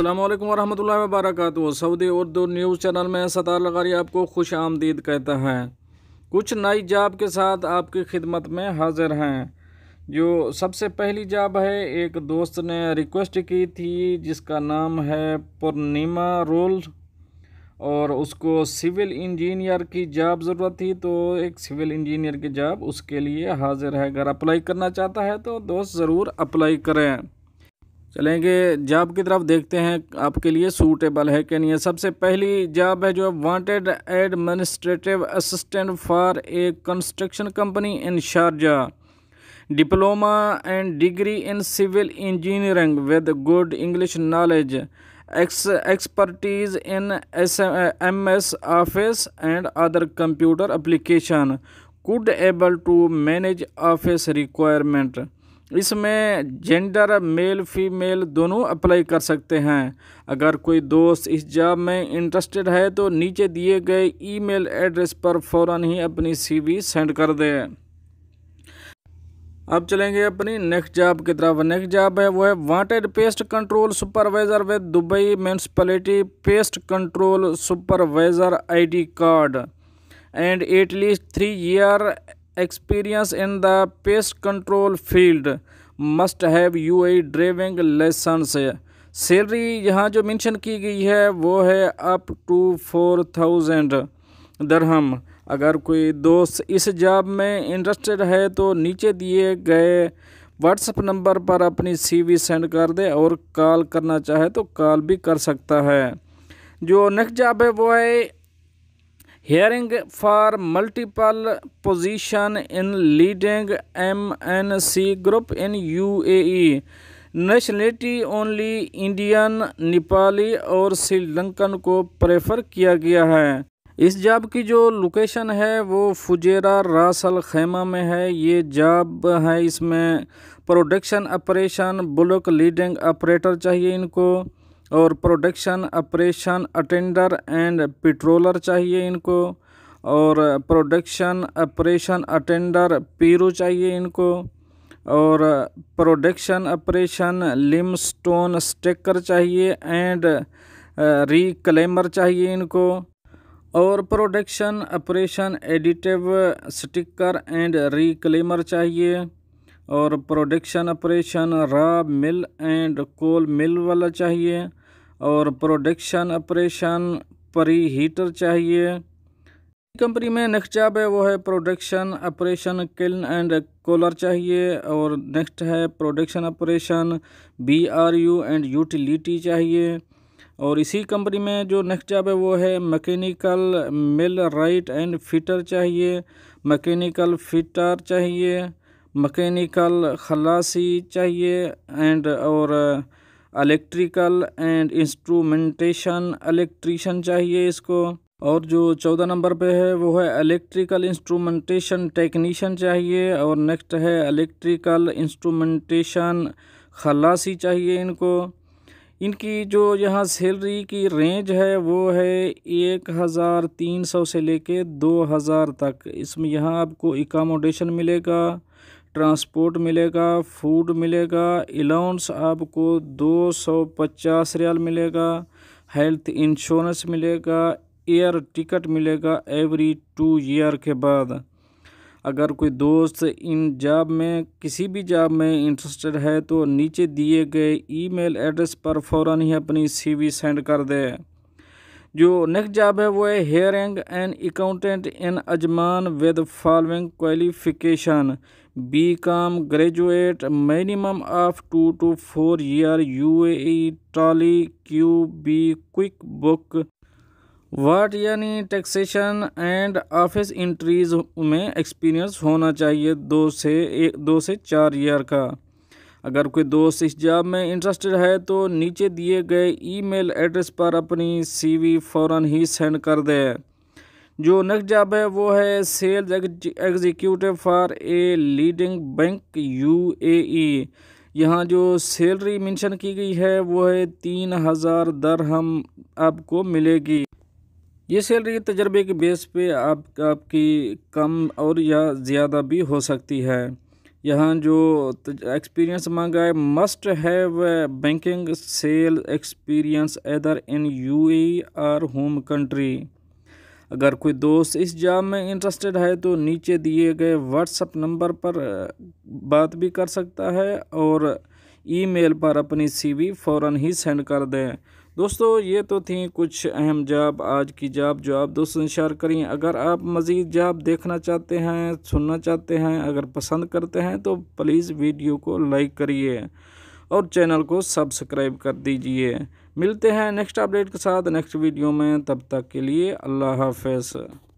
अल्लाम वरहमल वबरक सऊदी उर्दू न्यूज़ चैनल में सतार लगारी आपको खुश आमदीद कहता है कुछ नई जाब के साथ आपकी खिदमत में हाजिर हैं जो सबसे पहली जाब है एक दोस्त ने रिक्वेस्ट की थी जिसका नाम है पूर्णिमा रोल और उसको सिविल इंजीनियर की जाब ज़रूरत थी तो एक सिविल इंजीनियर की जाब उसके लिए हाजिर है अगर अप्लाई करना चाहता है तो दोस्त ज़रूर अप्लाई करें चलेंगे जॉब की तरफ देखते हैं आपके लिए सूटेबल है कि नहीं है सबसे पहली जॉब है जो wanted administrative assistant for a construction company in Sharjah diploma and degree in civil engineering with good English knowledge ex expertise in S M S office and other computer application could able to manage office requirement इसमें gender male female दोनों apply कर सकते हैं अगर कोई दोस्त इस job में इंटरेस्टेड है तो नीचे दिए गए ईमेल एड्रेस पर फ़ौर ही अपनी सीवी सेंड कर दें अब चलेंगे अपनी नेक्स्ट जॉब की तरफ नेक्स्ट जॉब है वो है wanted pest control supervisor with Dubai municipality pest control supervisor ID card and at least three year experience in the pest control field must have UAE driving license salary यहाँ जो mention की गई है वो है up to four thousand dirham अगर कोई दोस्त इस जॉब में इंटरेस्टेड है तो नीचे दिए गए व्हाट्सएप नंबर पर अपनी सीवी सेंड कर दे और कॉल करना चाहे तो कॉल भी कर सकता है जो नेक्स्ट जॉब है वो है hearing for multiple position in leading MNC group in UAE. Nationality only Indian Nepali और श्रीलंकन को प्रेफर किया गया है इस जॉब की जो लोकेशन है वो फुजेरा रासल खैमा में है ये जॉब है इसमें production operation block leading operator चाहिए इनको और production operation attender and patroller चाहिए इनको और प्रोडक्शन ऑपरेशन अटेंडर पीरू चाहिए इनको और production operation limestone stacker चाहिए एंड रिक्लेमर चाहिए इनको और production operation additive sticker and reclaimer चाहिए और production operation raw mill and coal mill वाला चाहिए और प्रोडक्शन ऑपरेशन परी हीटर चाहिए कंपनी में नेक्स्ट जॉब है वो है production operation kiln and cooler चाहिए और नेक्स्ट है production operation B R U and utility चाहिए और इसी कंपनी में जो नेक्स्ट जॉब है वो है mechanical millwright and fitter चाहिए मैकेनिकल फिटर चाहिए मैकेनिकल खलासी चाहिए एंड और इलेक्ट्रिकल एंड इंस्ट्रूमेंटेशन इलेक्ट्रीशन चाहिए इसको और जो चौदह नंबर पे है वो है इलेक्ट्रिकल इंस्ट्रूमेंटेशन टेक्नीशियन चाहिए और नेक्स्ट है इलेक्ट्रिकल इंस्ट्रूमेंटेशन खलासी चाहिए इनको इनकी जो यहाँ सैलरी की रेंज है वो है एक हज़ार तीन सौ से लेके दो हज़ार तक इसमें यहाँ आपको एकामोडेशन मिलेगा ट्रांसपोर्ट मिलेगा फूड मिलेगा अलाउंस आपको दो सौ पचास रियाल मिलेगा हेल्थ इंश्योरेंस मिलेगा एयर टिकट मिलेगा एवरी टू ईयर के बाद अगर कोई दोस्त इन जॉब में किसी भी जॉब में इंटरेस्टेड है तो नीचे दिए गए ईमेल एड्रेस पर फ़ौर ही अपनी सीवी सेंड कर दे जो नेक्स्ट जॉब है वो है hiring and accountant in Ajman with following qualification B com graduate minimum of two two four year U A Tally Q B quick book VAT यानी taxation and office entries में experience होना चाहिए दो से एक दो से चार ईयर का अगर कोई दोस्त इस जॉब में इंटरेस्टेड है तो नीचे दिए गए ईमेल एड्रेस पर अपनी सीवी फौरन ही सेंड कर दें जो नेक्स्ट जॉब है वो है sales executive for a leading bank UAE यहाँ जो सैलरी मेंशन की गई है वो है तीन हज़ार दर हम आपको मिलेगी ये सैलरी तजर्बे के बेस पे आप आपकी कम और या ज़्यादा भी हो सकती है यहाँ जो एक्सपीरियंस मांगा है must have banking sale experience either in UAE or home country अगर कोई दोस्त इस जॉब में इंटरेस्टेड है तो नीचे दिए गए व्हाट्सअप नंबर पर बात भी कर सकता है और ईमेल पर अपनी सीवी फ़ौरन ही सेंड कर दें दोस्तों ये तो थी कुछ अहम जॉब आज की जॉब जो आप दोस्तों शेयर करें अगर आप मज़ीद जॉब देखना चाहते हैं सुनना चाहते हैं अगर पसंद करते हैं तो प्लीज़ वीडियो को लाइक करिए और चैनल को सब्सक्राइब कर दीजिए मिलते हैं नेक्स्ट अपडेट के साथ नेक्स्ट वीडियो में तब तक के लिए अल्लाह हाफ